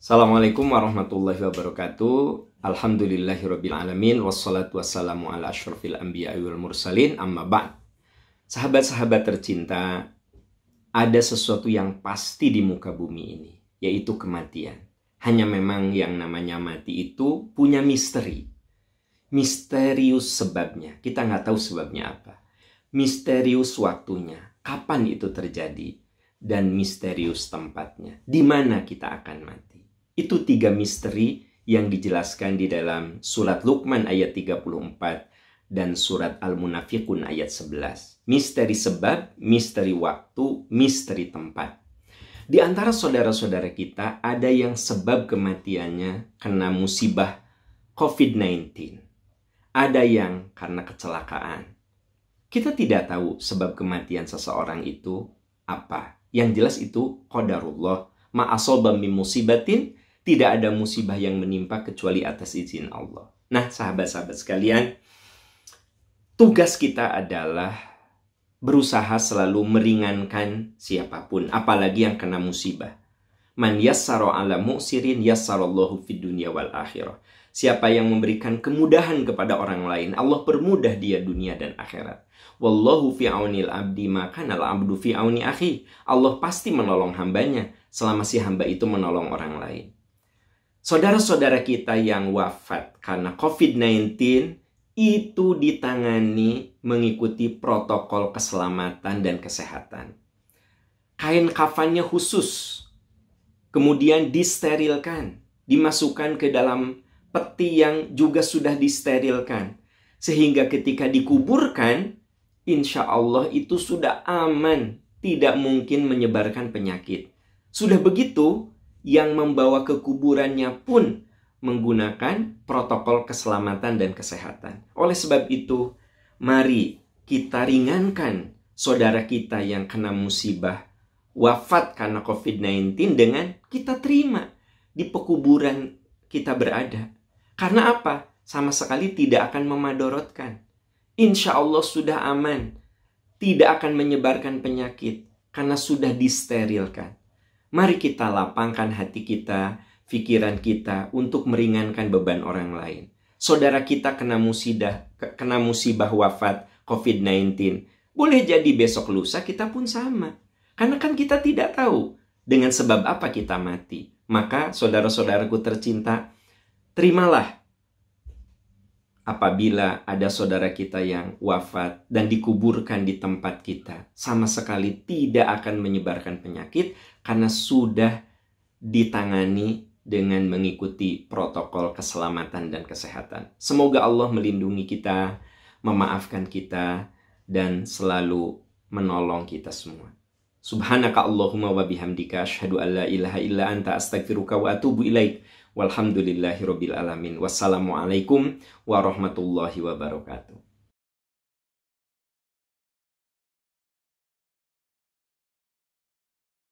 Assalamualaikum warahmatullahi wabarakatuh. Alhamdulillahirrabbilalamin alamin wassalatu wassalamu ala ashrafil anbiya wal mursalin amma ba'd. Sahabat-sahabat tercinta, ada sesuatu yang pasti di muka bumi ini, yaitu kematian. Hanya memang yang namanya mati itu punya misteri. Misterius sebabnya, kita nggak tahu sebabnya apa. Misterius waktunya, kapan itu terjadi, dan misterius tempatnya, di mana kita akan mati. Itu tiga misteri yang dijelaskan di dalam surat Luqman ayat 34 dan surat Al-Munafiqun ayat 11. Misteri sebab, misteri waktu, misteri tempat. Di antara saudara-saudara kita ada yang sebab kematiannya kena musibah COVID-19. Ada yang karena kecelakaan. Kita tidak tahu sebab kematian seseorang itu apa. Yang jelas itu qadarullah. Ma'asobam min musibatin tidak ada musibah yang menimpa kecuali atas izin Allah. Nah, sahabat-sahabat sekalian, tugas kita adalah berusaha selalu meringankan siapapun, apalagi yang kena musibah. Man yassaro ala mu'sirin yassarallahu fid dunya wal akhirah. Siapa yang memberikan kemudahan kepada orang lain, Allah permudah dia dunia dan akhirat. Wallahu fi aunil abdi maka nala abdu fi auni akhi. Allah pasti menolong hambanya selama si hamba itu menolong orang lain. Saudara-saudara kita yang wafat karena COVID-19 itu ditangani mengikuti protokol keselamatan dan kesehatan. Kain kafannya khusus, kemudian disterilkan, dimasukkan ke dalam peti yang juga sudah disterilkan. Sehingga ketika dikuburkan, insya Allah itu sudah aman, tidak mungkin menyebarkan penyakit. Sudah begitu, yang membawa ke kuburannya pun menggunakan protokol keselamatan dan kesehatan. Oleh sebab itu, mari kita ringankan saudara kita yang kena musibah wafat karena COVID-19 dengan kita terima di pekuburan kita berada. Karena apa? Sama sekali tidak akan memadorotkan. Insya Allah sudah aman. Tidak akan menyebarkan penyakit karena sudah disterilkan. Mari kita lapangkan hati kita, pikiran kita untuk meringankan beban orang lain. Saudara kita kena musibah, kena musibah wafat COVID-19. Boleh jadi besok lusa kita pun sama. Karena kan kita tidak tahu dengan sebab apa kita mati. Maka saudara-saudaraku tercinta, terimalah apabila ada saudara kita yang wafat dan dikuburkan di tempat kita, sama sekali tidak akan menyebarkan penyakit karena sudah ditangani dengan mengikuti protokol keselamatan dan kesehatan. Semoga Allah melindungi kita, memaafkan kita, dan selalu menolong kita semua. Subhanaka Allahumma wa bihamdika asyhadu an la ilaha illa anta astaghfiruka wa atubu ilaika. Walhamdulillahi Alamin. Wassalamualaikum warahmatullahi wabarakatuh.